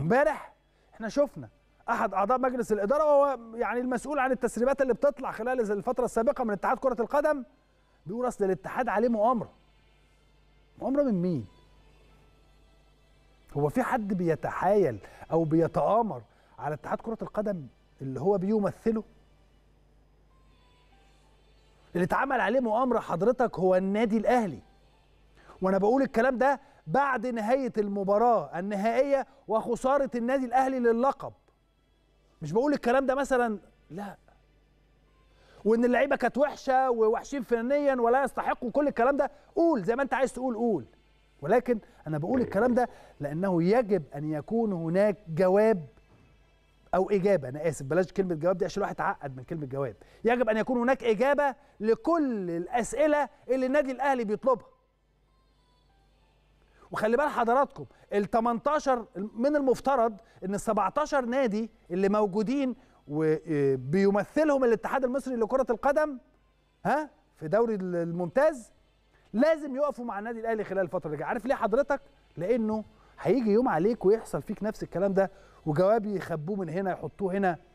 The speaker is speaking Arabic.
امبارح احنا شفنا احد اعضاء مجلس الاداره وهو يعني المسؤول عن التسريبات اللي بتطلع خلال الفتره السابقه من اتحاد كره القدم بيقول اصل الاتحاد عليه مؤامره مؤامره من مين هو في حد بيتحايل او بيتآمر على اتحاد كره القدم اللي هو بيمثله اللي اتعمل عليه مؤامره حضرتك هو النادي الاهلي وانا بقول الكلام ده بعد نهاية المباراة النهائية وخسارة النادي الأهلي للقب مش بقول الكلام ده مثلا لا وان اللعيبه كانت وحشه ووحشين فنيا ولا يستحقوا كل الكلام ده قول زي ما انت عايز تقول قول ولكن انا بقول إيه. الكلام ده لانه يجب ان يكون هناك جواب او اجابه انا اسف بلاش كلمه جواب دي عشان الواحد اتعقد من كلمه جواب يجب ان يكون هناك اجابه لكل الاسئله اللي النادي الاهلي بيطلبها وخلي بال حضراتكم ال 18 من المفترض ان ال 17 نادي اللي موجودين وبيمثلهم آه، الاتحاد المصري لكره القدم ها في دوري الممتاز لازم يقفوا مع النادي الاهلي خلال الفتره اللي جايه عارف ليه حضرتك لانه هيجي يوم عليك ويحصل فيك نفس الكلام ده وجواب يخبوه من هنا يحطوه هنا